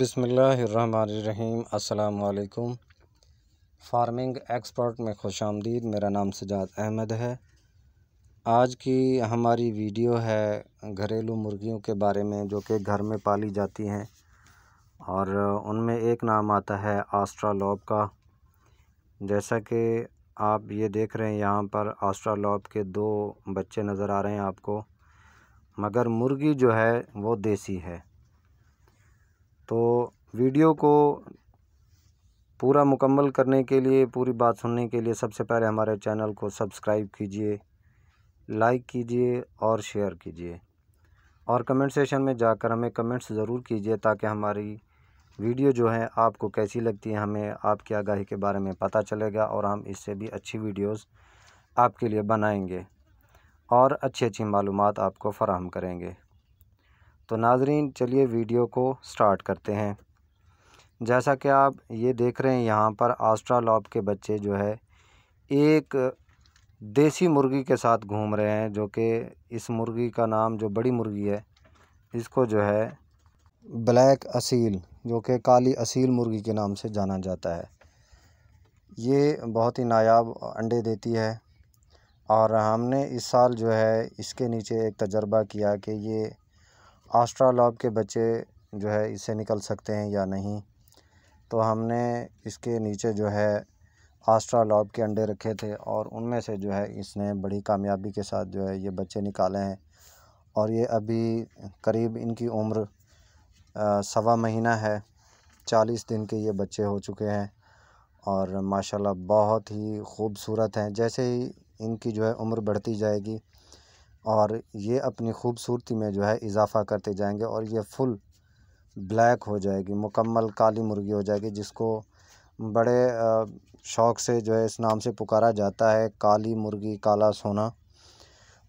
बसमीम् अल्लाम farming expert में खुश आमदीद मेरा नाम सजाद अहमद है आज की हमारी वीडियो है घरेलू मुर्गियों के बारे में जो कि घर में पाली जाती हैं और उनमें एक नाम आता है आस्ट्रालॉब का जैसा कि आप ये देख रहे हैं यहाँ पर आस्ट्रालॉब के दो बच्चे नज़र आ रहे हैं आपको मगर मुर्गी जो है वो देसी है तो वीडियो को पूरा मुकम्मल करने के लिए पूरी बात सुनने के लिए सबसे पहले हमारे चैनल को सब्सक्राइब कीजिए लाइक कीजिए और शेयर कीजिए और कमेंट सेशन में जाकर हमें कमेंट्स ज़रूर कीजिए ताकि हमारी वीडियो जो है आपको कैसी लगती है हमें आपकी आगाही के बारे में पता चलेगा और हम इससे भी अच्छी वीडियोस आपके लिए बनाएंगे और अच्छी अच्छी मालूम आपको फ़राहम करेंगे तो नाजरीन चलिए वीडियो को स्टार्ट करते हैं जैसा कि आप ये देख रहे हैं यहाँ पर आस्ट्रालॉप के बच्चे जो है एक देसी मुर्गी के साथ घूम रहे हैं जो कि इस मुर्गी का नाम जो बड़ी मुर्गी है इसको जो है ब्लैक असील जो कि काली असील मुर्गी के नाम से जाना जाता है ये बहुत ही नायाब अंडे देती है और हमने इस साल जो है इसके नीचे एक तजर्बा किया कि ये आस्ट्रालॉब के बच्चे जो है इससे निकल सकते हैं या नहीं तो हमने इसके नीचे जो है आस्ट्रालॉब के अंडे रखे थे और उनमें से जो है इसने बड़ी कामयाबी के साथ जो है ये बच्चे निकाले हैं और ये अभी करीब इनकी उम्र सवा महीना है चालीस दिन के ये बच्चे हो चुके हैं और माशाल्लाह बहुत ही खूबसूरत हैं जैसे ही इनकी जो है उम्र बढ़ती जाएगी और ये अपनी ख़ूबसूरती में जो है इजाफ़ा करते जाएंगे और ये फुल ब्लैक हो जाएगी मुकम्मल काली मुर्गी हो जाएगी जिसको बड़े शौक़ से जो है इस नाम से पुकारा जाता है काली मुर्गी काला सोना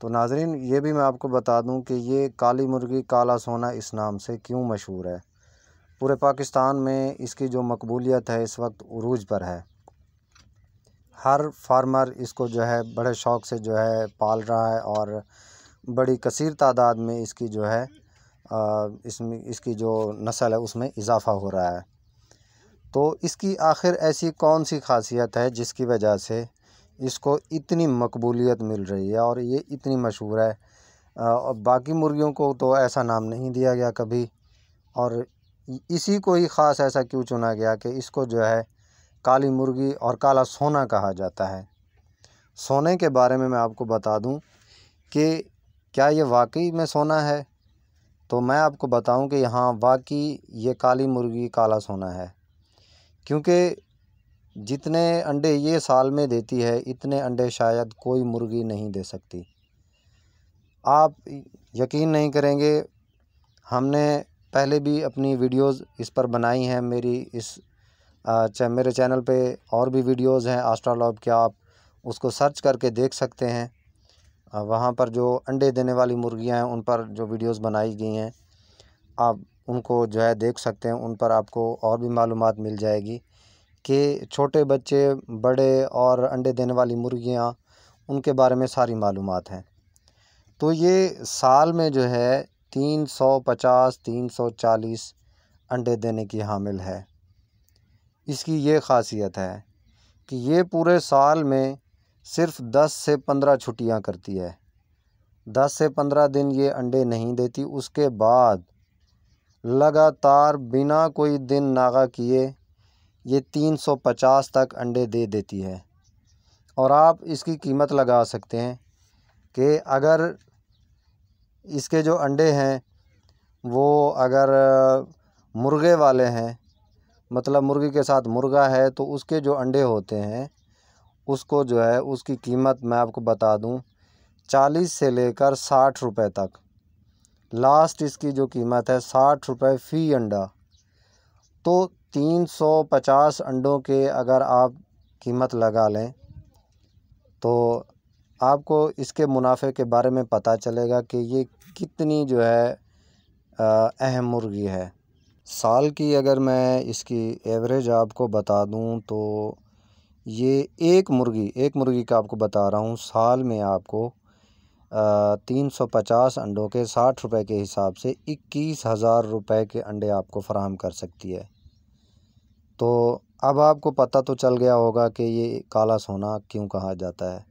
तो नाजरीन ये भी मैं आपको बता दूं कि ये काली मुर्गी काला सोना इस नाम से क्यों मशहूर है पूरे पाकिस्तान में इसकी जो मकबूलियत है इस वक्त उरूज पर है हर फार्मर इसको जो है बड़े शौक़ से जो है पाल रहा है और बड़ी कसर तादाद में इसकी जो है इसमें इसकी जो नस्ल है उसमें इजाफ़ा हो रहा है तो इसकी आखिर ऐसी कौन सी खासियत है जिसकी वजह से इसको इतनी मकबूलियत मिल रही है और ये इतनी मशहूर है और बाकी मुर्गियों को तो ऐसा नाम नहीं दिया गया कभी और इसी को ही ख़ास ऐसा क्यों चुना गया कि इसको जो है काली मुर्गी और काला सोना कहा जाता है सोने के बारे में मैं आपको बता दूं कि क्या ये वाकई में सोना है तो मैं आपको बताऊं कि यहाँ वाकई ये काली मुर्गी काला सोना है क्योंकि जितने अंडे ये साल में देती है इतने अंडे शायद कोई मुर्गी नहीं दे सकती आप यकीन नहीं करेंगे हमने पहले भी अपनी वीडियोस इस पर बनाई हैं मेरी इस चाहे मेरे चैनल पे और भी वीडियोस हैं आस्ट्रालॉब के आप उसको सर्च करके देख सकते हैं वहाँ पर जो अंडे देने वाली मुर्गियाँ हैं उन पर जो वीडियोस बनाई गई हैं आप उनको जो है देख सकते हैं उन पर आपको और भी मालूम मिल जाएगी कि छोटे बच्चे बड़े और अंडे देने वाली मुर्गियाँ उनके बारे में सारी मालूम हैं तो ये साल में जो है तीन सौ पचास तीन सौ चालीस अंडे देने की हामिल है इसकी ये ख़ासियत है कि ये पूरे साल में सिर्फ दस से पंद्रह छुट्टियां करती है दस से पंद्रह दिन ये अंडे नहीं देती उसके बाद लगातार बिना कोई दिन नागा किए ये तीन सौ पचास तक अंडे दे देती है और आप इसकी कीमत लगा सकते हैं कि अगर इसके जो अंडे हैं वो अगर मुर्गे वाले हैं मतलब मुर्गी के साथ मुर्गा है तो उसके जो अंडे होते हैं उसको जो है उसकी कीमत मैं आपको बता दूं चालीस से लेकर साठ रुपए तक लास्ट इसकी जो कीमत है साठ रुपए फ़ी अंडा तो तीन सौ पचास अंडों के अगर आप कीमत लगा लें तो आपको इसके मुनाफे के बारे में पता चलेगा कि ये कितनी जो है अहम मुर्गी है साल की अगर मैं इसकी एवरेज आपको बता दूं तो ये एक मुर्गी एक मुर्गी का आपको बता रहा हूँ साल में आपको तीन सौ पचास अंडों के साठ रुपए के हिसाब से इक्कीस हज़ार रुपये के अंडे आपको फ़राहम कर सकती है तो अब आपको पता तो चल गया होगा कि ये काला सोना क्यों कहा जाता है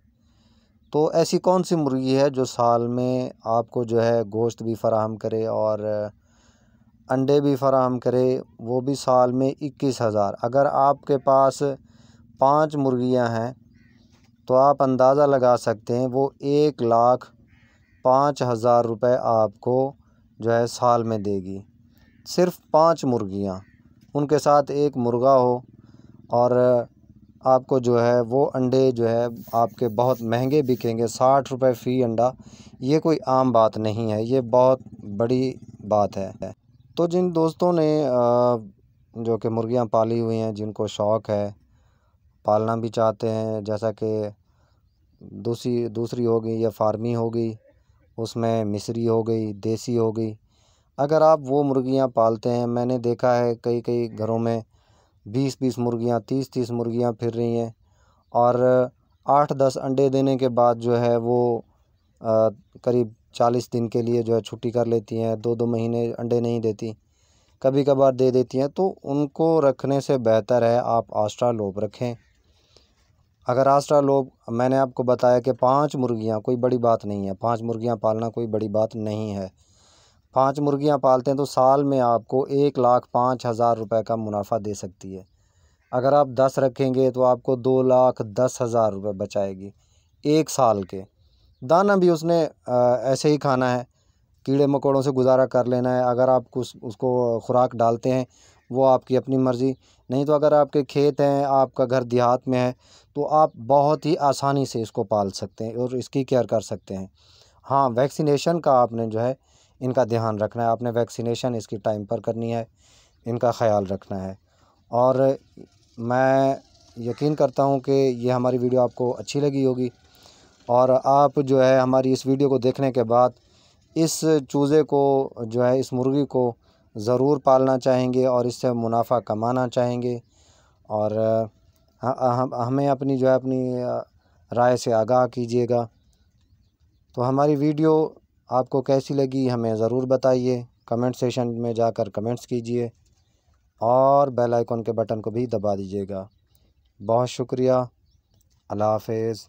तो ऐसी कौन सी मुर्गी है जो साल में आपको जो है गोश्त भी फ़राहम करे और अंडे भी फ़राहम करे वो भी साल में इक्कीस हज़ार अगर आपके पास पाँच मुर्गियां हैं तो आप अंदाज़ा लगा सकते हैं वो एक लाख पाँच हज़ार रुपये आपको जो है साल में देगी सिर्फ पाँच मुर्गियां उनके साथ एक मुर्गा हो और आपको जो है वो अंडे जो है आपके बहुत महंगे बिकेंगे साठ रुपये फ़ी अंडा ये कोई आम बात नहीं है ये बहुत बड़ी बात है तो जिन दोस्तों ने जो कि मुर्गियाँ पाली हुई हैं जिनको शौक़ है पालना भी चाहते हैं जैसा कि दूसरी दूसरी हो गई या फार्मी हो गई उसमें मिसरी हो गई देसी हो गई अगर आप वो मुर्गियाँ पालते हैं मैंने देखा है कई कई घरों में बीस बीस मुर्गियाँ तीस तीस मुर्गियाँ फिर रही हैं और आठ दस अंडे देने के बाद जो है वो करीब चालीस दिन के लिए जो है छुट्टी कर लेती हैं दो दो महीने अंडे नहीं देती कभी कभार दे देती हैं तो उनको रखने से बेहतर है आप आस्ट्रा लोब रखें अगर आस्ट्रा लोब मैंने आपको बताया कि पांच मुर्गियां कोई बड़ी बात नहीं है पांच मुर्गियां पालना कोई बड़ी बात नहीं है पांच मुर्गियां पालते हैं तो साल में आपको एक लाख पाँच हज़ार रुपये का मुनाफा दे सकती है अगर आप दस रखेंगे तो आपको दो लाख दस हज़ार रुपये बचाएगी एक साल के दाना भी उसने ऐसे ही खाना है कीड़े मकोड़ों से गुजारा कर लेना है अगर आप कुछ उसको खुराक डालते हैं वो आपकी अपनी मर्ज़ी नहीं तो अगर आपके खेत हैं आपका घर देहात में है तो आप बहुत ही आसानी से इसको पाल सकते हैं और इसकी केयर कर सकते हैं हाँ वैक्सीनेशन का आपने जो है इनका ध्यान रखना है आपने वैक्सीनेशन इसकी टाइम पर करनी है इनका ख्याल रखना है और मैं यकीन करता हूँ कि ये हमारी वीडियो आपको अच्छी लगी होगी और आप जो है हमारी इस वीडियो को देखने के बाद इस चूज़े को जो है इस मुर्गी को ज़रूर पालना चाहेंगे और इससे मुनाफा कमाना चाहेंगे और हमें अपनी जो है अपनी राय से आगाह कीजिएगा तो हमारी वीडियो आपको कैसी लगी हमें ज़रूर बताइए कमेंट सेशन में जाकर कमेंट्स कीजिए और बेल आइकॉन के बटन को भी दबा दीजिएगा बहुत शुक्रिया अल्लाह हाफिज़